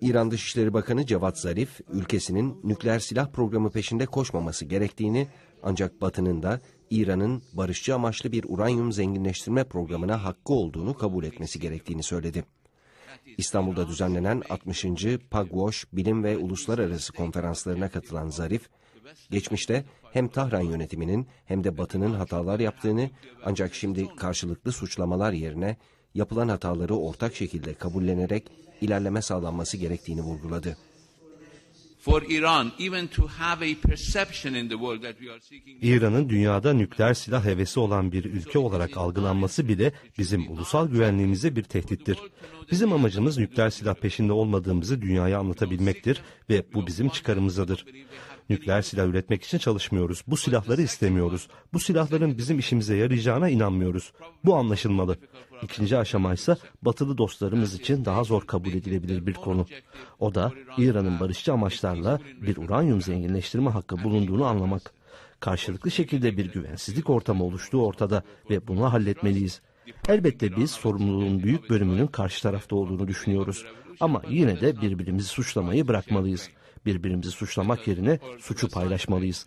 İran Dışişleri Bakanı Cevat Zarif, ülkesinin nükleer silah programı peşinde koşmaması gerektiğini ancak Batı'nın da İran'ın barışçı amaçlı bir uranyum zenginleştirme programına hakkı olduğunu kabul etmesi gerektiğini söyledi. İstanbul'da düzenlenen 60. Pagwoş Bilim ve Uluslararası Konferanslarına katılan Zarif, geçmişte hem Tahran yönetiminin hem de Batı'nın hatalar yaptığını ancak şimdi karşılıklı suçlamalar yerine yapılan hataları ortak şekilde kabullenerek ilerleme sağlanması gerektiğini vurguladı. İran'ın dünyada nükleer silah hevesi olan bir ülke olarak algılanması bile bizim ulusal güvenliğimize bir tehdittir. Bizim amacımız nükleer silah peşinde olmadığımızı dünyaya anlatabilmektir ve bu bizim çıkarımızdadır. Nükleer silah üretmek için çalışmıyoruz. Bu silahları istemiyoruz. Bu silahların bizim işimize yarayacağına inanmıyoruz. Bu anlaşılmalı. İkinci aşama ise batılı dostlarımız için daha zor kabul edilebilir bir konu. O da İran'ın barışçı amaçlarla bir uranyum zenginleştirme hakkı bulunduğunu anlamak. Karşılıklı şekilde bir güvensizlik ortamı oluştuğu ortada ve bunu halletmeliyiz. Elbette biz sorumluluğun büyük bölümünün karşı tarafta olduğunu düşünüyoruz. Ama yine de birbirimizi suçlamayı bırakmalıyız. Birbirimizi suçlamak yerine suçu paylaşmalıyız.